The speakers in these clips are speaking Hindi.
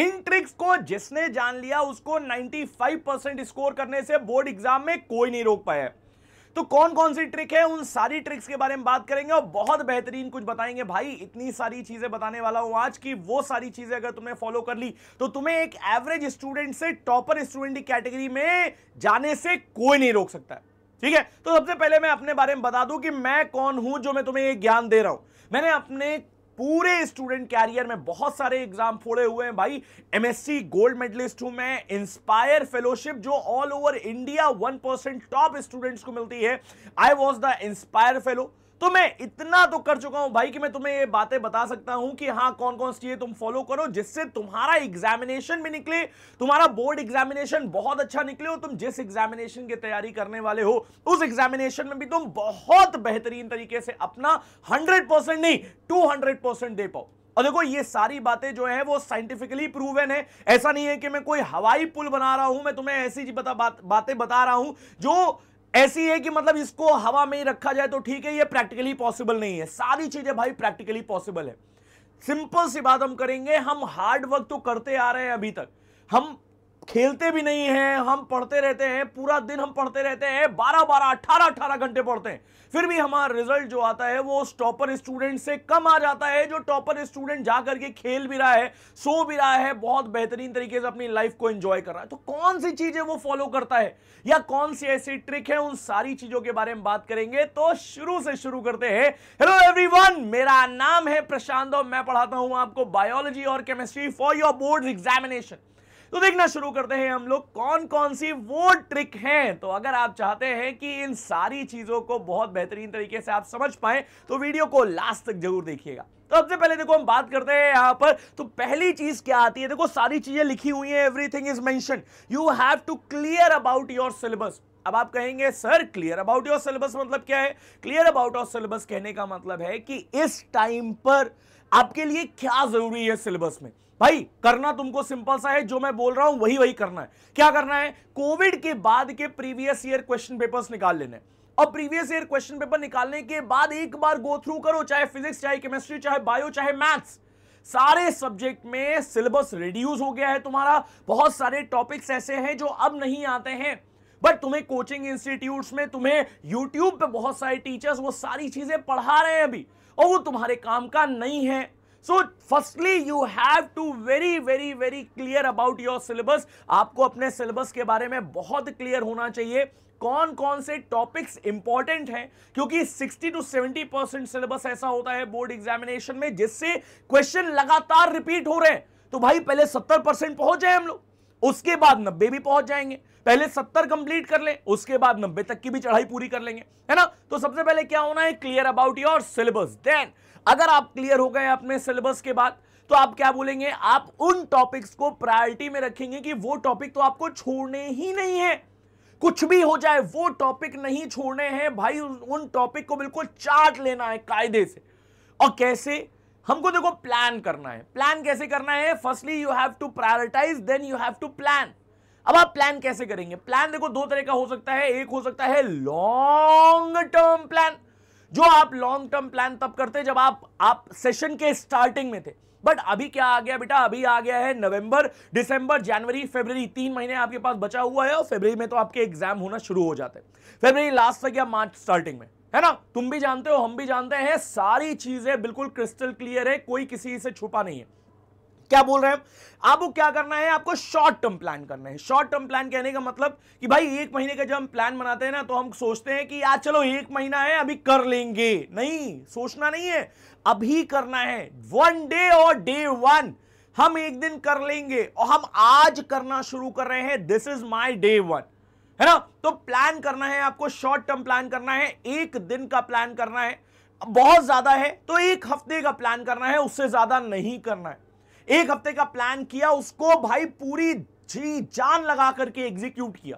इन ट्रिक्स को जिसने जान लिया उसको 95 परसेंट स्कोर करने से बोर्ड एग्जाम में कोई नहीं रोक पाया तो कौन कौन सी ट्रिक है उन सारी ट्रिक्स के बारे में बात करेंगे और बहुत बेहतरीन कुछ बताएंगे भाई इतनी सारी चीजें बताने वाला हूं आज की वो सारी चीजें अगर तुमने फॉलो कर ली तो तुम्हें एक एवरेज स्टूडेंट से टॉपर स्टूडेंट की कैटेगरी में जाने से कोई नहीं रोक सकता ठीक है तो सबसे पहले मैं अपने बारे में बता दूं कि मैं कौन हूं जो मैं तुम्हें ये ज्ञान दे रहा हूं मैंने अपने पूरे स्टूडेंट कैरियर में बहुत सारे एग्जाम फोड़े हुए हैं भाई एमएससी गोल्ड मेडलिस्ट हूं मैं इंस्पायर फेलोशिप जो all over India one percent top students को मिलती है I was the inspire fellow तो मैं इतना तो कर चुका हूं भाई कि मैं तुम्हें ये बातें बता सकता हूं कि हाँ कौन कौन सी तुम फॉलो करो जिससे तुम्हारा एग्जामिनेशन भी निकले तुम्हारा बोर्ड एग्जामिनेशन बहुत अच्छा निकले हो तुम जिस एग्जामिनेशन की तैयारी करने वाले हो उस एग्जामिनेशन में भी तुम बहुत बेहतरीन तरीके से अपना हंड्रेड नहीं टू दे पाओ और देखो ये सारी बातें जो है वो साइंटिफिकली प्रूवन है ऐसा नहीं है कि मैं कोई हवाई पुल बना रहा हूं मैं तुम्हें ऐसी बता, बात, बातें बता रहा हूं जो ऐसी है कि मतलब इसको हवा में ही रखा जाए तो ठीक है ये प्रैक्टिकली पॉसिबल नहीं है सारी चीजें भाई प्रैक्टिकली पॉसिबल है सिंपल सी बात हम करेंगे हम हार्ड वर्क तो करते आ रहे हैं अभी तक हम खेलते भी नहीं है हम पढ़ते रहते हैं पूरा दिन हम पढ़ते रहते हैं बारह बारह अट्ठारह अट्ठारह घंटे पढ़ते हैं फिर भी हमारा रिजल्ट जो आता है वो उस टॉपर स्टूडेंट से कम आ जाता है जो टॉपर स्टूडेंट जा करके खेल भी रहा है सो भी रहा है बहुत बेहतरीन तरीके से अपनी लाइफ को एंजॉय कर रहा है तो कौन सी चीजें वो फॉलो करता है या कौन सी ऐसी ट्रिक है उन सारी चीजों के बारे में बात करेंगे तो शुरू से शुरू करते हैं हेलो एवरीवन मेरा नाम है प्रशांत और मैं पढ़ाता हूं आपको बायोलॉजी और chemistry for your board examination तो देखना शुरू करते हैं हम लोग कौन कौन सी वो ट्रिक हैं तो अगर आप चाहते हैं कि इन सारी चीजों को बहुत बेहतरीन तरीके से आप समझ पाए तो वीडियो को लास्ट तक जरूर देखिएगा तो सबसे पहले देखो हम बात करते हैं यहां पर तो पहली चीज क्या आती है देखो सारी चीजें लिखी हुई है everything is mentioned you have to clear about your syllabus अब आप कहेंगे sir clear about your syllabus मतलब क्या है क्लियर अबाउट योर सिलेबस कहने का मतलब है कि इस टाइम पर आपके लिए क्या जरूरी है सिलेबस में भाई करना तुमको सिंपल सा है जो मैं बोल रहा हूं वही वही करना है क्या करना है कोविड के बाद के प्रीवियस ईयर क्वेश्चन पेपर्स निकाल लेने और प्रीवियस ईयर क्वेश्चन पेपर निकालने के बाद एक बार गो थ्रू करो चाहे फिजिक्स चाहे केमिस्ट्री चाहे बायो चाहे मैथ्स सारे सब्जेक्ट में सिलेबस रिड्यूस हो गया है तुम्हारा बहुत सारे टॉपिक्स ऐसे हैं जो अब नहीं आते हैं बट तुम्हें कोचिंग इंस्टीट्यूट्स में तुम्हें यूट्यूब पे बहुत सारे टीचर्स वो सारी चीजें पढ़ा रहे हैं अभी और वो तुम्हारे काम का नहीं है so firstly you have to very very very clear about your syllabus आपको अपने सिलेबस के बारे में बहुत क्लियर होना चाहिए कौन कौन से टॉपिक्स इंपॉर्टेंट हैं क्योंकि 60 टू 70 परसेंट सिलेबस ऐसा होता है बोर्ड एग्जामिनेशन में जिससे क्वेश्चन लगातार रिपीट हो रहे हैं तो भाई पहले 70 परसेंट पहुंच जाए हम लोग उसके बाद नब्बे भी पहुंच जाएंगे पहले 70 कंप्लीट कर लें उसके बाद नब्बे तक की भी चढ़ाई पूरी कर लेंगे है ना तो सबसे पहले क्या होना है clear about your syllabus then अगर आप क्लियर हो गए अपने सिलेबस के बाद तो आप क्या बोलेंगे आप उन टॉपिक्स को प्रायोरिटी में रखेंगे कि वो टॉपिक तो आपको छोड़ने ही नहीं है कुछ भी हो जाए वो टॉपिक नहीं छोड़ने हैं भाई उन टॉपिक को बिल्कुल चार्ट लेना है कायदे से और कैसे हमको देखो प्लान करना है प्लान कैसे करना है firstly you have to prioritize then you have to plan अब आप प्लान कैसे करेंगे प्लान देखो दो तरह का हो सकता है एक हो सकता है लॉन्ग टर्म प्लान जो आप लॉन्ग टर्म प्लान तब करते जब आप आप सेशन के स्टार्टिंग में थे बट अभी क्या आ गया बेटा अभी आ गया है नवंबर दिसंबर जनवरी फरवरी तीन महीने आपके पास बचा हुआ है और फरवरी में तो आपके एग्जाम होना शुरू हो जाते हैं फरवरी लास्ट तक या मार्च स्टार्टिंग में है ना तुम भी जानते हो हम भी जानते हैं सारी चीजें बिल्कुल क्रिस्टल क्लियर है कोई किसी से छुपा नहीं है क्या बोल रहे हैं आपको क्या करना है आपको शॉर्ट टर्म प्लान करना है शॉर्ट टर्म प्लान कहने का मतलब कि भाई एक महीने का जब हम प्लान बनाते हैं ना तो हम सोचते हैं कि यार चलो एक महीना है अभी कर लेंगे नहीं सोचना नहीं है अभी करना है वन डे और डे वन हम एक दिन कर लेंगे और हम आज करना शुरू कर रहे हैं this is my day one है ना तो प्लान करना है आपको शॉर्ट टर्म प्लान करना है एक दिन का प्लान करना है बहुत ज्यादा है तो एक हफ्ते का प्लान करना है उससे ज्यादा नहीं करना है एक हफ्ते का प्लान किया उसको भाई पूरी जी जान लगा करके एग्जीक्यूट किया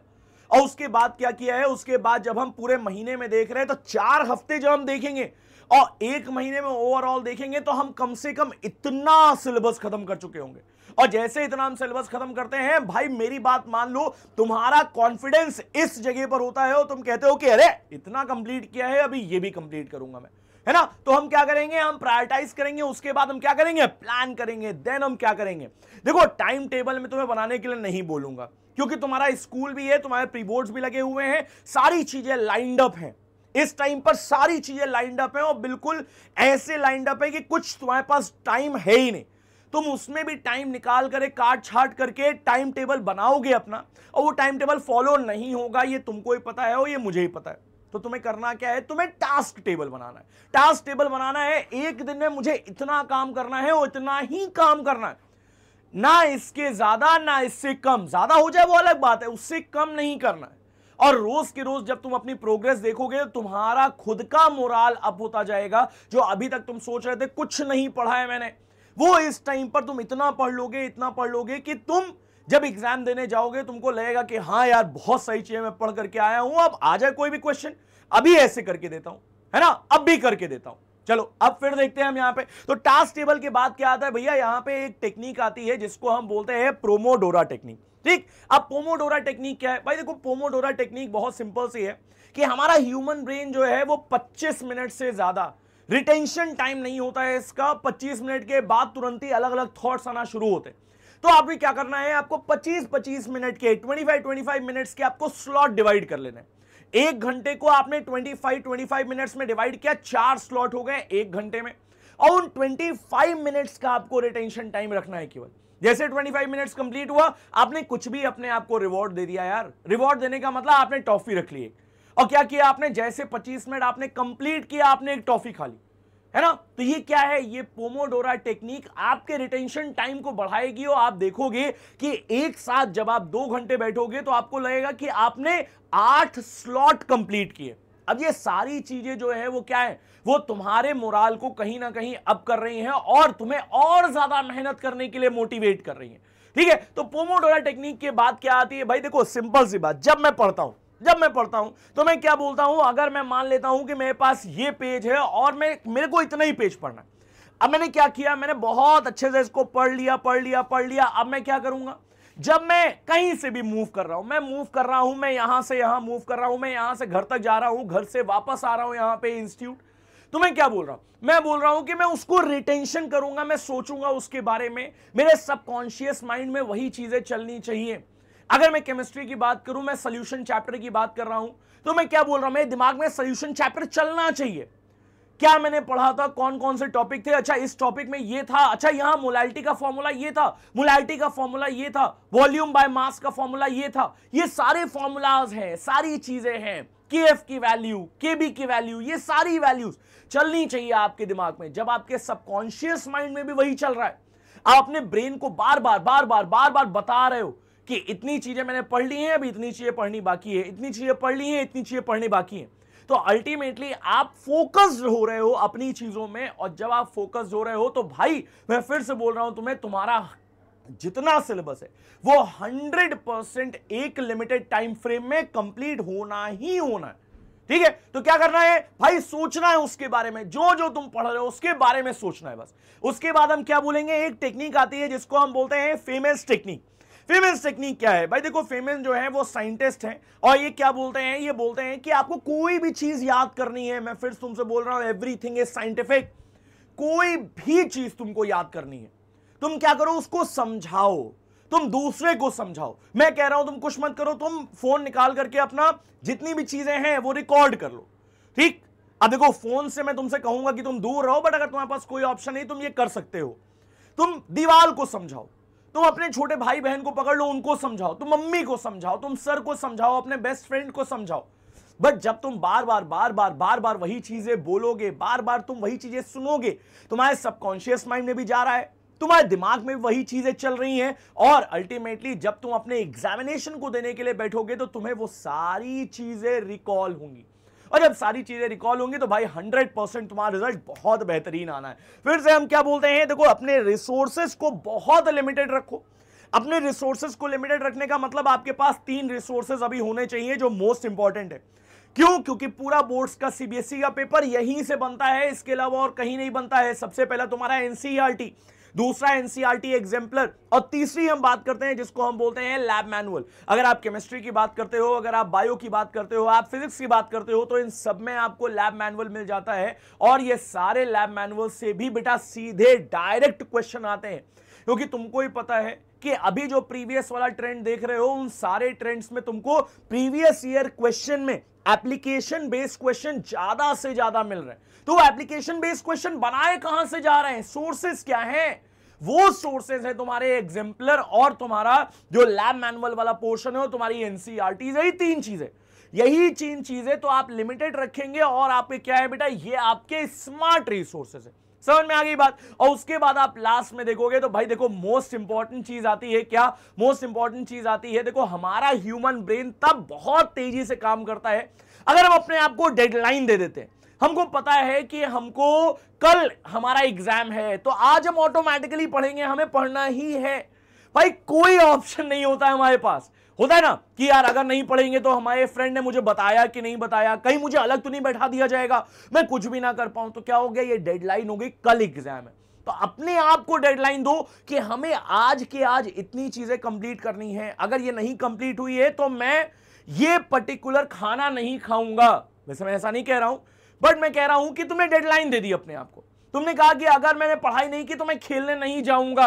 और उसके बाद क्या किया है उसके बाद जब हम पूरे महीने में देख रहे हैं तो चार हफ्ते जब हम देखेंगे और एक महीने में ओवरऑल देखेंगे तो हम कम से कम इतना सिलेबस खत्म कर चुके होंगे और जैसे इतना हम सिलेबस खत्म करते हैं भाई मेरी बात मान लो तुम्हारा कॉन्फिडेंस इस जगह पर होता है और तुम कहते हो कि अरे इतना कंप्लीट किया है अभी ये भी कंप्लीट करूंगा मैं है ना तो हम क्या करेंगे हम प्रायोरिटाइज करेंगे उसके बाद हम क्या करेंगे प्लान करेंगे देन हम क्या करेंगे देखो टाइम टेबल में तुम्हें बनाने के लिए नहीं बोलूंगा क्योंकि तुम्हारा स्कूल भी है तुम्हारे प्री भी लगे हुए हैं सारी चीजें लाइंड अप हैं इस टाइम पर सारी चीजें लाइंड अप हैं और बिल्कुल ऐसे लाइंड अप है कि कुछ तुम्हारे पास टाइम है ही नहीं तुम उसमें भी टाइम निकाल कर काट छाट करके टाइम टेबल बनाओगे अपना और वो टाइम टेबल फॉलो नहीं होगा ये तुमको ही पता है और ये मुझे ही पता है तो तुम्हें करना क्या है तुम्हें टास्क टेबल बनाना है टास्क टेबल बनाना है एक दिन में मुझे इतना काम करना है और इतना ही काम करना है ना इसके ज्यादा ना इससे कम ज्यादा हो जाए वो अलग बात है उससे कम नहीं करना है और रोज के रोज जब तुम अपनी प्रोग्रेस देखोगे तो तुम्हारा खुद का मोराल अप होता जाएगा जो अभी तक तुम सोच रहे थे कुछ नहीं पढ़ा है मैंने वो इस टाइम पर तुम इतना पढ़ लोगे इतना पढ़ लोगे कि तुम जब एग्जाम देने जाओगे तुमको लगेगा कि हाँ यार बहुत सही चीजें मैं पढ़ करके आया हूं अब आ जाए कोई भी क्वेश्चन अभी ऐसे करके देता हूं है ना अब भी करके देता हूं चलो अब फिर देखते हैं हम यहां पे तो टास्क टेबल के बाद क्या आता है भैया यहां पे एक टेक्निक आती है जिसको हम बोलते हैं प्रोमोडोरा टेक्निक ठीक अब पोमोडोरा टेक्निक क्या है भाई देखो पोमोडोरा टेक्निक बहुत सिंपल सी है कि हमारा ह्यूमन ब्रेन जो है वो 25 मिनट से ज्यादा रिटेंशन टाइम नहीं होता है इसका 25 मिनट के बाद तुरंत ही अलग अलग थॉट्स आना शुरू होते हैं तो आप भी क्या करना है आपको 25-25 मिनट के 25-25 मिनट्स के आपको स्लॉट डिवाइड कर लेना है एक घंटे को आपने 25-25 मिनट्स में डिवाइड किया चार स्लॉट हो गए एक घंटे में और उन 25 मिनट्स का आपको रिटेंशन टाइम रखना है केवल जैसे 25 मिनट्स कंप्लीट हुआ आपने कुछ भी अपने आप को रिवॉर्ड दे दिया यार रिवॉर्ड देने का मतलब आपने टॉफी रख ली और क्या किया आपने जैसे 25 मिनट आपने कंप्लीट किया आपने एक टॉफी खा ली है ना तो ये क्या है ये पोमोडोरा टेक्निक आपके रिटेंशन टाइम को बढ़ाएगी और आप देखोगे कि एक साथ जब आप दो घंटे बैठोगे तो आपको लगेगा कि आपने आठ स्लॉट कंप्लीट किए अब ये सारी चीजें जो है वो क्या है वो तुम्हारे मोराल को कहीं ना कहीं अप कर रही हैं और तुम्हें और ज्यादा मेहनत करने के लिए मोटिवेट कर रही हैं ठीक है तो पोमोडोरा टेक्निक के बाद क्या आती है भाई देखो सिंपल सी बात जब मैं पढ़ता हूं जब मैं पढ़ता हूं तो मैं क्या बोलता हूं अगर मैं मान लेता हूं कि मेरे पास ये पेज है और मैं मेरे को इतना ही पेज पढ़ना है अब मैंने क्या किया मैंने बहुत अच्छे से इसको पढ़ लिया पढ़ लिया पढ़ लिया अब मैं क्या करूंगा जब मैं कहीं से भी मूव कर रहा हूं मैं मूव कर रहा हूं मैं यहां से यहां मूव कर रहा हूं मैं यहां से घर तक जा रहा हूं घर से वापस आ रहा हूं यहां पे इंस्टीट्यूट तो मैं क्या बोल रहा हूं मैं बोल रहा हूं कि मैं उसको रिटेंशन करूंगा मैं सोचूंगा उसके बारे में मेरे सबकॉन्शियस माइंड में वही चीजें चलनी चाहिए अगर मैं केमिस्ट्री की बात करूं मैं सोल्यूशन चैप्टर की बात कर रहा हूं तो मैं क्या बोल रहा हूं मेरे दिमाग में सोल्यूशन चैप्टर चलना चाहिए क्या मैंने पढ़ा था कौन कौन से टॉपिक थे अच्छा इस टॉपिक में ये था अच्छा यहां मोलालिटी का फॉर्मूला ये था मोलालिटी का फॉर्मूला ये था वॉल्यूम बाय मास का फॉर्मूला ये था ये सारे फॉर्मूलाज हैं सारी चीजें हैं के एफ की वैल्यू के बी की वैल्यू ये सारी वैल्यूज चलनी चाहिए आपके दिमाग में जब आपके सबकॉन्शियस माइंड में भी वही चल रहा है आप अपने ब्रेन को बार बार बार बार बार बार बता रहे हो कि इतनी चीज़ें मैंने पढ़ ली हैं अभी इतनी चीज़ें पढ़नी बाकी है इतनी चीज़ें पढ़ ली हैं इतनी चीज़ें पढ़नी बाकी है तो अल्टीमेटली आप फोकस्ड हो रहे हो अपनी चीज़ों में और जब आप फोकस्ड हो रहे हो तो भाई मैं फिर से बोल रहा हूं तुम्हें तुम्हारा जितना सिलेबस है वो हंड्रेड परसेंट एक लिमिटेड टाइम फ्रेम में कंप्लीट होना ही होना है ठीक है तो क्या करना है भाई सोचना है उसके बारे में जो जो तुम पढ़ रहे हो उसके बारे में सोचना है बस उसके बाद हम क्या बोलेंगे एक टेक्निक आती है जिसको हम बोलते हैं फेमस टेक्निक फेमेंस टेक्निक क्या है भाई देखो फेमेंस जो है वो साइंटिस्ट है और ये क्या बोलते हैं ये बोलते हैं कि आपको कोई भी चीज याद करनी है मैं फिर तुमसे बोल रहा हूं एवरीथिंग इज साइंटिफिक कोई भी चीज तुमको याद करनी है तुम क्या करो उसको समझाओ तुम दूसरे को समझाओ मैं कह रहा हूं तुम कुछ मत करो तुम फोन निकाल करके अपना जितनी भी चीजें हैं वो रिकॉर्ड कर लो ठीक अब देखो फोन से मैं तुमसे कहूंगा कि तुम दूर रहो बट अगर तुम्हारे पास कोई ऑप्शन नहीं तुम ये कर सकते हो तुम दीवार को समझाओ तुम अपने छोटे भाई बहन को पकड़ लो उनको समझाओ तुम मम्मी को समझाओ तुम सर को समझाओ अपने बेस्ट फ्रेंड को समझाओ बट जब तुम बार बार बार बार बार बार वही चीजें बोलोगे बार बार तुम वही चीजें सुनोगे तुम्हारे सबकॉन्शियस माइंड में भी जा रहा है तुम्हारे दिमाग में वही चीजें चल रही हैं और अल्टीमेटली जब तुम अपने एग्जामिनेशन को देने के लिए बैठोगे तो तुम्हें वो सारी चीजें रिकॉल होंगी और जब सारी चीजें रिकॉल होंगी तो भाई हंड्रेड परसेंट तुम्हारा रिजल्ट बहुत बेहतरीन आना है फिर से हम क्या बोलते हैं देखो अपने रिसोर्सेस को बहुत लिमिटेड रखो अपने रिसोर्सेस को लिमिटेड रखने का मतलब आपके पास तीन रिसोर्सेज अभी होने चाहिए जो मोस्ट इंपॉर्टेंट है क्यों क्योंकि पूरा बोर्ड्स का सीबीएसई e का पेपर यहीं से बनता है इसके अलावा और कहीं नहीं बनता है सबसे पहला तुम्हारा एनसीईआरटी दूसरा एनसीआरटी एग्जाम्पलर e और तीसरी हम बात करते हैं जिसको हम बोलते हैं लैब मैनुअल अगर आप केमिस्ट्री की बात करते हो अगर आप बायो की बात करते हो आप फिजिक्स की बात करते हो तो इन सब में आपको लैब मैनुअल मिल जाता है और ये सारे लैब मैनुअल से भी बेटा सीधे डायरेक्ट क्वेश्चन आते हैं क्योंकि तुमको ही पता है कि अभी जो प्रीवियस वाला ट्रेंड देख रहे हो उन सारे ट्रेंड्स में तुमको प्रीवियस ईयर क्वेश्चन में एप्लीकेशन बेस्ड क्वेश्चन ज्यादा से ज्यादा मिल रहे हैं तो एप्लीकेशन बेस्ड क्वेश्चन बनाए कहां से जा रहे हैं सोर्सेस क्या हैं वो सोर्सेज है तुम्हारे एग्जाम्पलर और तुम्हारा जो लैब मैनुअल वाला पोर्शन है और तुम्हारी एनसीआरटी e यही तीन चीजें यही तीन चीजें तो आप लिमिटेड रखेंगे और आपके क्या है बेटा ये आपके स्मार्ट रिसोर्सेज है समझ में आ गई बात और उसके बाद आप लास्ट में देखोगे तो भाई देखो मोस्ट इंपॉर्टेंट चीज आती है क्या मोस्ट इंपॉर्टेंट चीज आती है देखो हमारा ह्यूमन ब्रेन तब बहुत तेजी से काम करता है अगर हम अपने आप को डेडलाइन दे देते हैं हमको पता है कि हमको कल हमारा एग्जाम है तो आज हम ऑटोमेटिकली पढ़ेंगे हमें पढ़ना ही है भाई कोई ऑप्शन नहीं होता है हमारे पास होता है ना कि यार अगर नहीं पढ़ेंगे तो हमारे फ्रेंड ने मुझे बताया कि नहीं बताया कहीं मुझे अलग तो नहीं बैठा दिया जाएगा मैं कुछ भी ना कर पाऊं तो क्या हो गया ये डेडलाइन हो गई कल एग्जाम है तो अपने आप को डेडलाइन दो कि हमें आज के आज इतनी चीजें कंप्लीट करनी है अगर ये नहीं कंप्लीट हुई है तो मैं ये पर्टिकुलर खाना नहीं खाऊंगा वैसे मैं ऐसा नहीं कह रहा हूं बट मैं कह रहा हूं कि तुमने डेडलाइन दे दी अपने आप को तुमने कहा कि अगर मैंने पढ़ाई नहीं की तो मैं खेलने नहीं जाऊंगा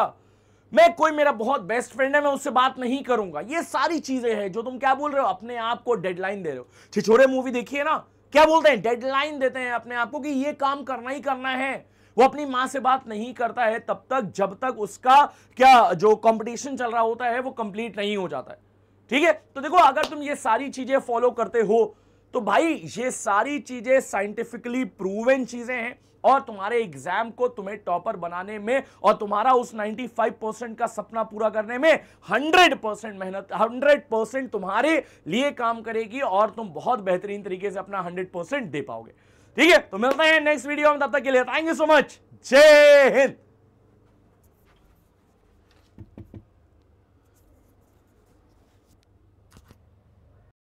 मैं कोई मेरा बहुत बेस्ट फ्रेंड है मैं उससे बात नहीं करूंगा ये सारी चीजें हैं जो तुम क्या बोल रहे हो अपने आप को डेडलाइन दे रहे हो छिछोरे मूवी देखिए ना क्या बोलते हैं डेडलाइन देते हैं अपने आप को कि ये काम करना ही करना है वो अपनी मां से बात नहीं करता है तब तक जब तक उसका क्या जो कंपटीशन चल रहा होता है वो कंप्लीट नहीं हो जाता है ठीक है तो देखो अगर तुम ये सारी चीजें फॉलो करते हो तो भाई ये सारी चीजें साइंटिफिकली प्रूवन चीजें हैं और तुम्हारे एग्जाम को तुम्हें टॉपर बनाने में और तुम्हारा उस 95 परसेंट का सपना पूरा करने में 100 परसेंट मेहनत 100 परसेंट तुम्हारे लिए काम करेगी और तुम बहुत बेहतरीन तरीके से अपना 100 परसेंट दे पाओगे ठीक है तो मिलते हैं नेक्स्ट वीडियो में तब तक के लिए थैंक यू सो मच जय हिंद